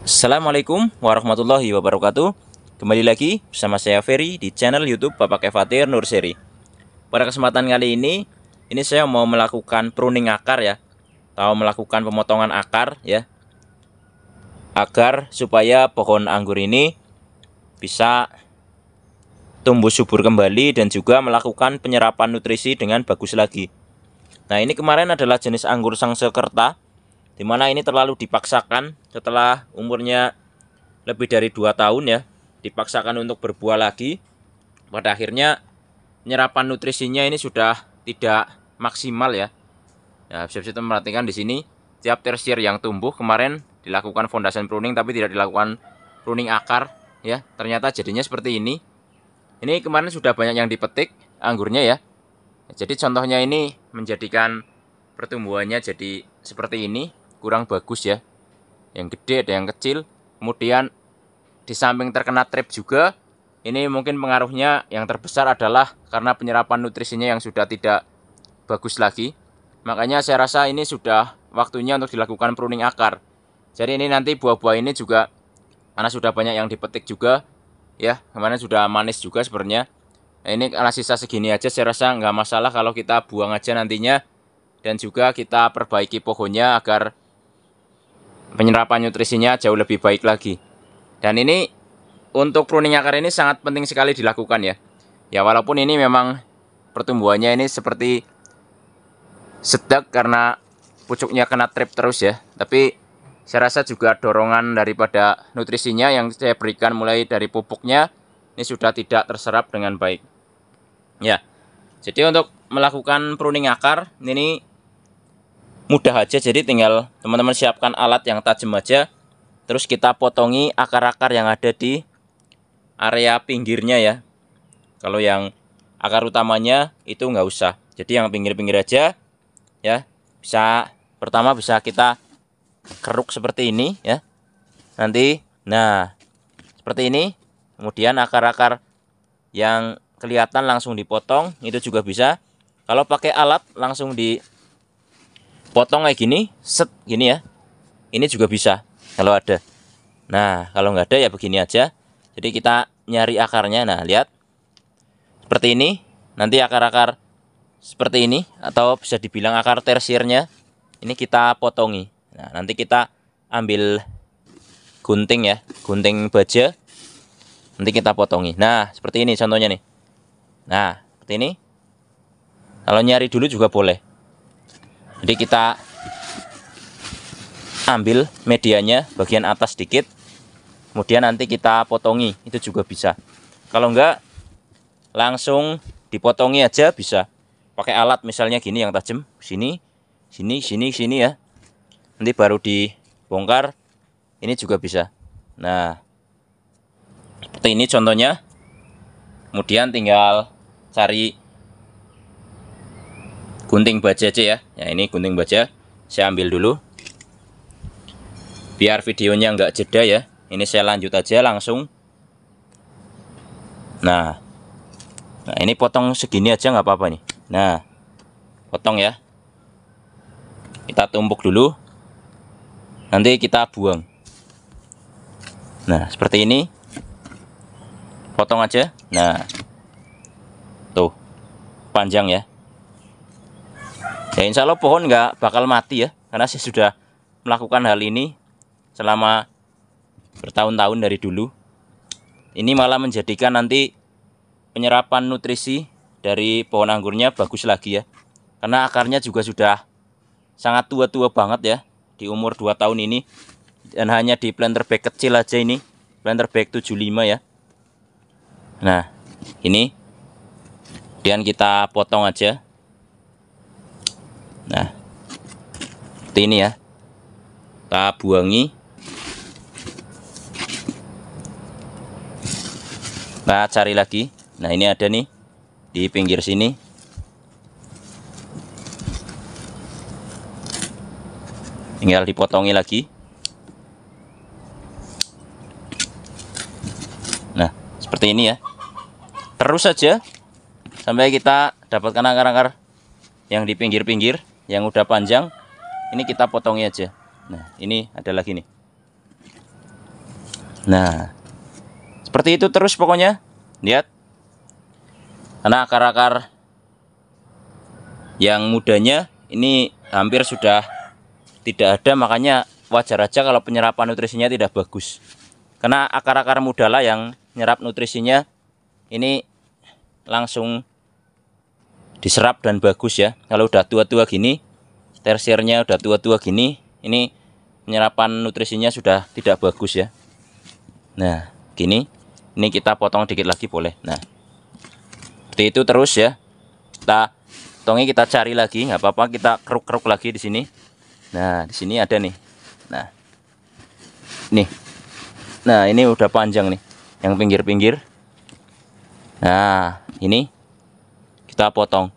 Assalamualaikum warahmatullahi wabarakatuh Kembali lagi bersama saya Ferry di channel youtube Bapak Kefatir Seri Pada kesempatan kali ini Ini saya mau melakukan pruning akar ya Atau melakukan pemotongan akar ya Agar supaya pohon anggur ini Bisa tumbuh subur kembali Dan juga melakukan penyerapan nutrisi dengan bagus lagi Nah ini kemarin adalah jenis anggur sang sekerta Dimana ini terlalu dipaksakan setelah umurnya lebih dari 2 tahun ya, dipaksakan untuk berbuah lagi. Pada akhirnya penyerapan nutrisinya ini sudah tidak maksimal ya. Ya, bisa bisa perhatikan di sini tiap tersier yang tumbuh kemarin dilakukan fondasen pruning tapi tidak dilakukan pruning akar ya. Ternyata jadinya seperti ini. Ini kemarin sudah banyak yang dipetik anggurnya ya. Jadi contohnya ini menjadikan pertumbuhannya jadi seperti ini kurang bagus ya. Yang gede ada yang kecil. Kemudian di samping terkena trip juga, ini mungkin pengaruhnya yang terbesar adalah karena penyerapan nutrisinya yang sudah tidak bagus lagi. Makanya saya rasa ini sudah waktunya untuk dilakukan pruning akar. Jadi ini nanti buah-buah ini juga karena sudah banyak yang dipetik juga ya kemarin sudah manis juga sebenarnya nah, ini karena sisa segini aja saya rasa nggak masalah kalau kita buang aja nantinya dan juga kita perbaiki pohonnya agar penyerapan nutrisinya jauh lebih baik lagi. Dan ini untuk pruning akar ini sangat penting sekali dilakukan ya. Ya walaupun ini memang pertumbuhannya ini seperti sedek karena pucuknya kena trip terus ya. Tapi saya rasa juga dorongan daripada nutrisinya yang saya berikan mulai dari pupuknya ini sudah tidak terserap dengan baik. Ya. Jadi untuk melakukan pruning akar ini mudah aja jadi tinggal teman-teman siapkan alat yang tajam aja terus kita potongi akar-akar yang ada di area pinggirnya ya kalau yang akar utamanya itu nggak usah jadi yang pinggir-pinggir aja ya bisa pertama bisa kita keruk seperti ini ya nanti nah seperti ini kemudian akar-akar yang kelihatan langsung dipotong itu juga bisa kalau pakai alat langsung di potong kayak gini set gini ya ini juga bisa kalau ada nah kalau nggak ada ya begini aja jadi kita nyari akarnya nah lihat seperti ini nanti akar-akar seperti ini atau bisa dibilang akar tersiernya ini kita potongi nah nanti kita ambil gunting ya gunting baja nanti kita potongi nah seperti ini contohnya nih nah seperti ini kalau nyari dulu juga boleh jadi kita ambil medianya bagian atas sedikit kemudian nanti kita potongi itu juga bisa kalau enggak langsung dipotongi aja bisa pakai alat misalnya gini yang tajam sini sini sini sini ya nanti baru dibongkar ini juga bisa nah seperti ini contohnya kemudian tinggal cari gunting baja aja ya. Ya ini gunting baja saya ambil dulu. Biar videonya nggak jeda ya. Ini saya lanjut aja langsung. Nah, nah ini potong segini aja nggak apa-apa nih. Nah, potong ya. Kita tumpuk dulu. Nanti kita buang. Nah, seperti ini. Potong aja. Nah, tuh panjang ya ya insya Allah pohon nggak bakal mati ya karena saya sudah melakukan hal ini selama bertahun-tahun dari dulu ini malah menjadikan nanti penyerapan nutrisi dari pohon anggurnya bagus lagi ya karena akarnya juga sudah sangat tua-tua banget ya di umur 2 tahun ini dan hanya di planter bag kecil aja ini planter bag 75 ya nah ini kemudian kita potong aja seperti ini ya kita buangi kita cari lagi nah ini ada nih di pinggir sini tinggal dipotongi lagi nah seperti ini ya terus saja sampai kita dapatkan akar-akar yang di pinggir-pinggir yang udah panjang ini kita potongnya aja nah ini ada lagi nih nah seperti itu terus pokoknya lihat karena akar-akar yang mudanya ini hampir sudah tidak ada makanya wajar aja kalau penyerapan nutrisinya tidak bagus karena akar-akar muda lah yang nyerap nutrisinya ini langsung diserap dan bagus ya kalau udah tua-tua gini tersiernya udah tua-tua gini ini penyerapan nutrisinya sudah tidak bagus ya nah gini ini kita potong dikit lagi boleh nah seperti itu terus ya kita tongi kita cari lagi nggak apa-apa kita keruk-keruk lagi di sini nah di sini ada nih nah nih nah ini udah panjang nih yang pinggir-pinggir nah ini kita potong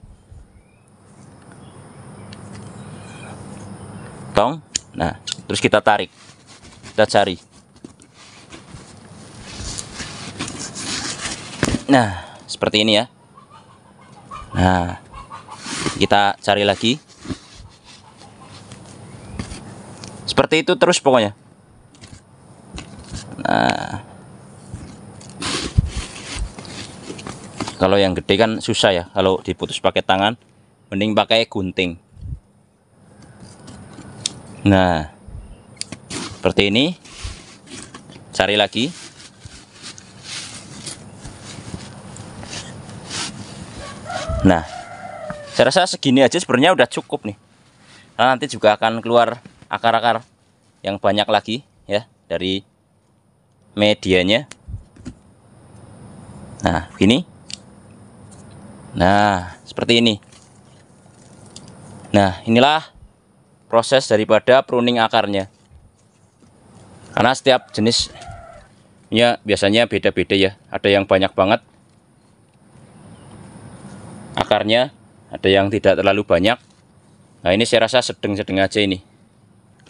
tong nah terus kita tarik kita cari nah seperti ini ya nah kita cari lagi seperti itu terus pokoknya nah kalau yang gede kan susah ya kalau diputus pakai tangan mending pakai gunting Nah, seperti ini. Cari lagi. Nah, saya rasa segini aja sebenarnya udah cukup nih. Nah, nanti juga akan keluar akar-akar yang banyak lagi ya dari medianya. Nah, begini. Nah, seperti ini. Nah, inilah proses daripada pruning akarnya karena setiap jenisnya biasanya beda-beda ya ada yang banyak banget akarnya ada yang tidak terlalu banyak nah ini saya rasa sedang-sedang aja ini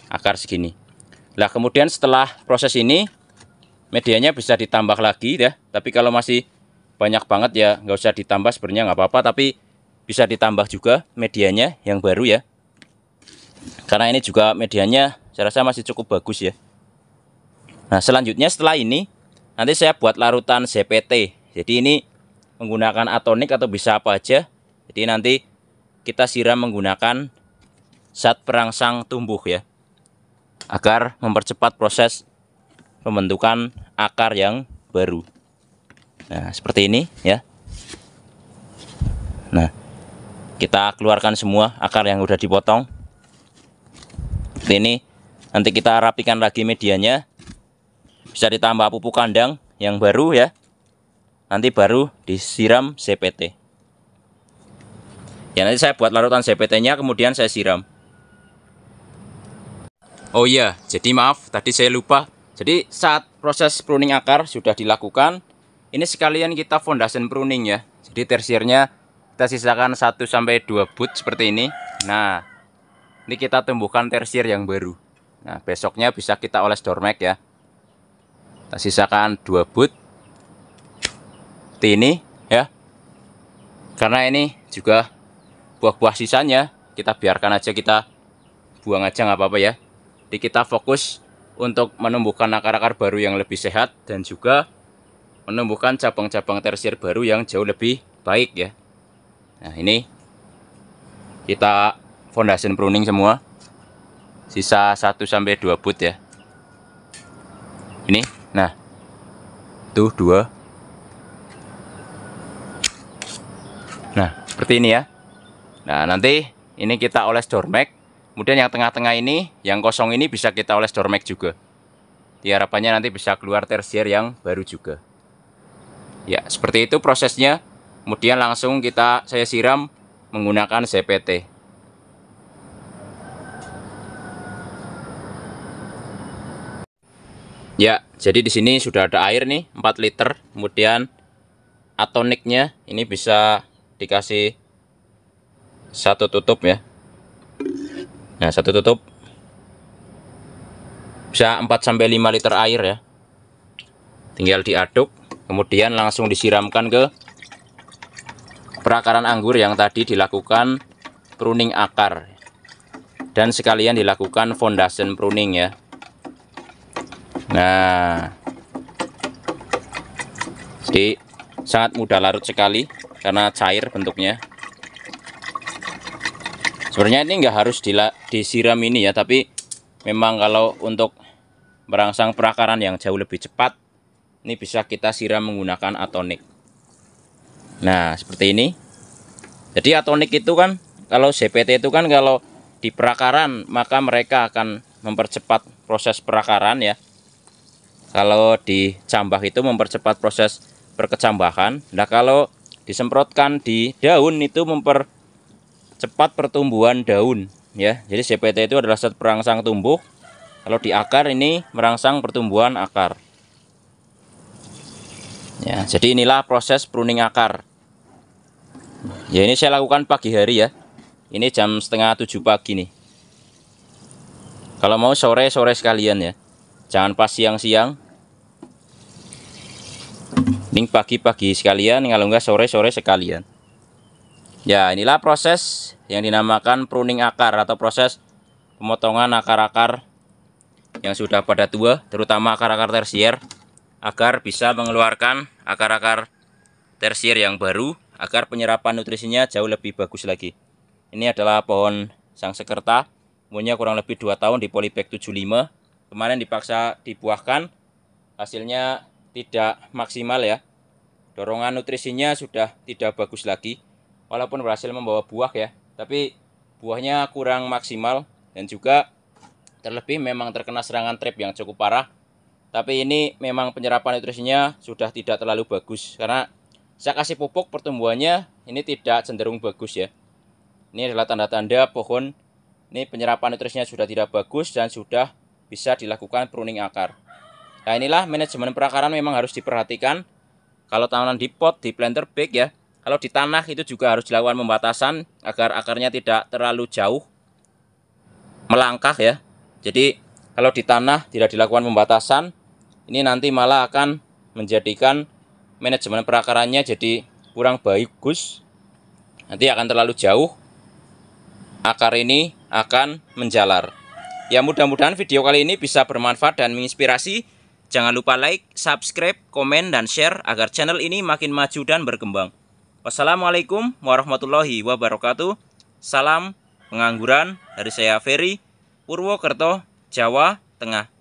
akar segini lah kemudian setelah proses ini medianya bisa ditambah lagi ya tapi kalau masih banyak banget ya nggak usah ditambah sebenarnya nggak apa-apa tapi bisa ditambah juga medianya yang baru ya karena ini juga medianya saya rasa masih cukup bagus ya nah selanjutnya setelah ini nanti saya buat larutan CPT jadi ini menggunakan atonik atau bisa apa aja jadi nanti kita siram menggunakan zat perangsang tumbuh ya agar mempercepat proses pembentukan akar yang baru nah seperti ini ya nah kita keluarkan semua akar yang sudah dipotong seperti ini nanti kita rapikan lagi medianya bisa ditambah pupuk kandang yang baru ya nanti baru disiram CPT ya nanti saya buat larutan CPT nya kemudian saya siram oh iya jadi maaf tadi saya lupa jadi saat proses pruning akar sudah dilakukan ini sekalian kita foundation pruning ya jadi tersiernya kita sisakan 1-2 boot seperti ini nah ini kita tumbuhkan tersier yang baru. Nah, besoknya bisa kita oles dormek ya. Kita sisakan dua but ini ya. Karena ini juga buah-buah sisanya kita biarkan aja kita buang aja nggak apa-apa ya. Jadi kita fokus untuk menumbuhkan akar-akar baru yang lebih sehat dan juga menumbuhkan cabang-cabang tersier baru yang jauh lebih baik ya. Nah, ini kita foundation pruning semua sisa 1 sampai 2 boot ya ini nah tuh dua nah seperti ini ya nah nanti ini kita oles dormek. kemudian yang tengah-tengah ini yang kosong ini bisa kita oles dormek juga juga harapannya nanti bisa keluar tersier yang baru juga ya seperti itu prosesnya kemudian langsung kita saya siram menggunakan CPT Ya, jadi di sini sudah ada air nih, 4 liter. Kemudian atoniknya ini bisa dikasih satu tutup ya. Nah, satu tutup bisa 4 sampai 5 liter air ya. Tinggal diaduk, kemudian langsung disiramkan ke perakaran anggur yang tadi dilakukan pruning akar. Dan sekalian dilakukan foundation pruning ya. Nah, jadi sangat mudah larut sekali karena cair bentuknya. Sebenarnya ini nggak harus dila, disiram ini ya, tapi memang kalau untuk merangsang perakaran yang jauh lebih cepat, ini bisa kita siram menggunakan atonik. Nah, seperti ini. Jadi atonik itu kan, kalau CPT itu kan kalau di perakaran, maka mereka akan mempercepat proses perakaran ya. Kalau dicambah itu mempercepat proses perkecambahan. Nah, kalau disemprotkan di daun itu mempercepat pertumbuhan daun ya. Jadi CPT itu adalah set perangsang tumbuh. Kalau di akar ini merangsang pertumbuhan akar. Ya, jadi inilah proses pruning akar. Ya, ini saya lakukan pagi hari ya. Ini jam setengah tujuh pagi nih. Kalau mau sore sore sekalian ya. Jangan pas siang-siang ning pagi-pagi sekalian kalau enggak sore-sore sekalian ya inilah proses yang dinamakan pruning akar atau proses pemotongan akar-akar yang sudah pada tua terutama akar-akar tersier agar bisa mengeluarkan akar-akar tersier yang baru agar penyerapan nutrisinya jauh lebih bagus lagi ini adalah pohon sang sekerta umurnya kurang lebih 2 tahun di polybag 75 kemarin dipaksa dibuahkan hasilnya tidak maksimal ya. Dorongan nutrisinya sudah tidak bagus lagi. Walaupun berhasil membawa buah ya, tapi buahnya kurang maksimal dan juga terlebih memang terkena serangan trip yang cukup parah. Tapi ini memang penyerapan nutrisinya sudah tidak terlalu bagus karena saya kasih pupuk pertumbuhannya ini tidak cenderung bagus ya. Ini adalah tanda-tanda pohon ini penyerapan nutrisinya sudah tidak bagus dan sudah bisa dilakukan pruning akar. Nah inilah manajemen perakaran memang harus diperhatikan. Kalau tanaman di pot, di planter bag ya. Kalau di tanah itu juga harus dilakukan pembatasan agar akarnya tidak terlalu jauh melangkah ya. Jadi kalau di tanah tidak dilakukan pembatasan, ini nanti malah akan menjadikan manajemen perakarannya jadi kurang bagus. Nanti akan terlalu jauh. Akar ini akan menjalar. Ya mudah-mudahan video kali ini bisa bermanfaat dan menginspirasi Jangan lupa like, subscribe, komen, dan share agar channel ini makin maju dan berkembang. Wassalamualaikum warahmatullahi wabarakatuh. Salam pengangguran dari saya Ferry, Purwokerto, Jawa Tengah.